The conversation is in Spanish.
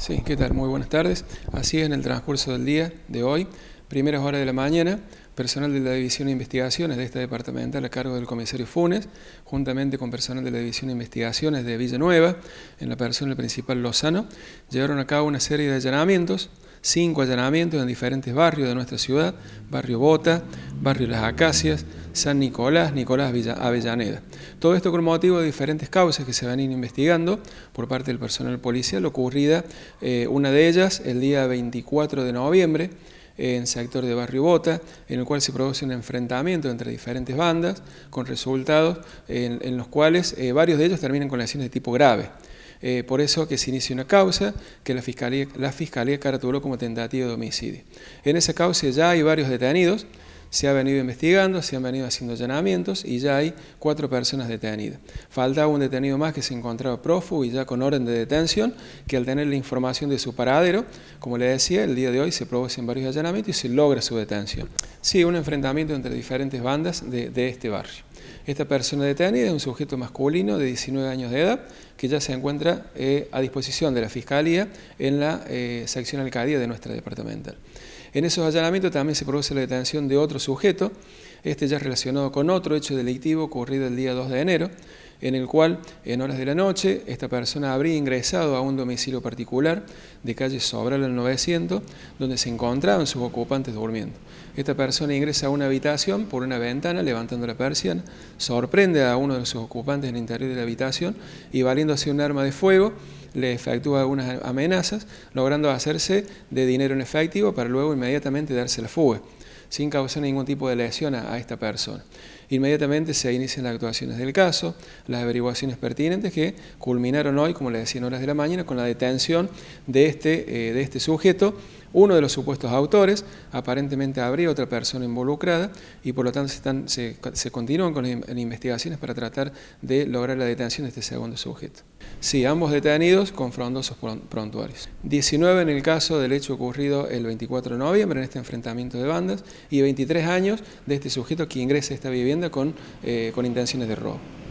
Sí, ¿qué tal? Muy buenas tardes. Así en el transcurso del día de hoy, primeras horas de la mañana, personal de la División de Investigaciones de este departamental a cargo del comisario Funes, juntamente con personal de la División de Investigaciones de Villanueva, en la persona principal Lozano, llevaron a cabo una serie de allanamientos cinco allanamientos en diferentes barrios de nuestra ciudad, barrio Bota, barrio Las Acacias, San Nicolás, Nicolás Villa, Avellaneda. Todo esto con motivo de diferentes causas que se van a ir investigando por parte del personal policial, ocurrida eh, una de ellas el día 24 de noviembre, en sector de Barrio Bota, en el cual se produce un enfrentamiento entre diferentes bandas, con resultados en, los cuales eh, varios de ellos terminan con lesiones de tipo grave. Eh, por eso que se inicia una causa que la Fiscalía, la como tentativa de homicidio. En esa causa ya hay varios detenidos, se ha venido investigando, se han venido haciendo allanamientos y ya hay cuatro personas detenidas. Faltaba un detenido más que se encontraba prófugo y ya con orden de detención, que al tener la información de su paradero, como le decía, el día de hoy se producen varios allanamientos y se logra su detención. Sí, un enfrentamiento entre diferentes bandas de, este barrio. Esta persona detenida es un sujeto masculino de 19 años de edad que ya se encuentra eh, a disposición de la Fiscalía en la eh, sección alcaldía de nuestra departamental. En esos allanamientos también se produce la detención de otro sujeto, este ya relacionado con otro hecho delictivo ocurrido el día 2 de enero, en el cual en horas de la noche esta persona habría ingresado a un domicilio particular de calle Sobral al 900, donde se encontraban sus ocupantes durmiendo. Esta persona ingresa a una habitación por una ventana, levantando la persiana, sorprende a uno de sus ocupantes en el interior de la habitación y valiéndose un arma de fuego, le efectúa algunas amenazas, logrando hacerse de dinero en efectivo para luego inmediatamente darse la fuga, sin causar ningún tipo de lesión a, esta persona. Inmediatamente se inician las actuaciones del caso, las averiguaciones pertinentes que culminaron hoy, como le decía, en horas de la mañana, con la detención de este, eh, de este sujeto uno de los supuestos autores, aparentemente habría otra persona involucrada y por lo tanto se, continúan con las investigaciones para tratar de lograr la detención de este segundo sujeto. Sí, ambos detenidos con frondosos prontuarios. 19 en el caso del hecho ocurrido el 24 de noviembre en este enfrentamiento de bandas y 23 años de este sujeto que ingresa a esta vivienda con eh, intenciones de robo.